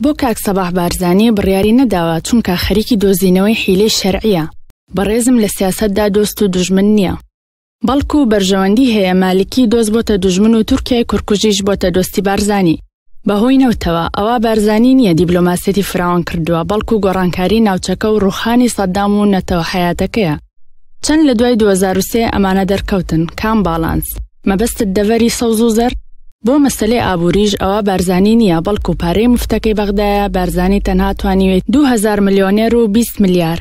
بۆ کاک سەباح بارزانانی بڕیاری نەداوە چونکە خەریکی دۆزینەوەی حیلەی شەرعیە بەڕێزم لە سیاستدا دۆست و دژمن نییە بەڵکو و بەرژەوەندی هەیە مالکی دۆست بۆتە دژمن و تورکای کورکوژیش بۆتە دۆستی بارزانانی بەهۆی نەوتەوە ئەوە بارزانانی نییە دیبلۆماسەتی فراوان کردووە بەڵکو و گۆڕانکاری ناوچەکە و ڕوخانی سەددام و نەتەوە حیاتەکەیە چەند لە دوای 2023 ئەمانە دەرکەوتن کام باڵانس مەبەستت دەوەری سەوز و زەر بۆ مەسلەی ئابووریش ئەوە بارزانانی نییە بەڵکو پارەی مفتەکەی بەغدایە بارزانانی تەنها توانیوێت 2000 میلیۆنێر و 20 میلیار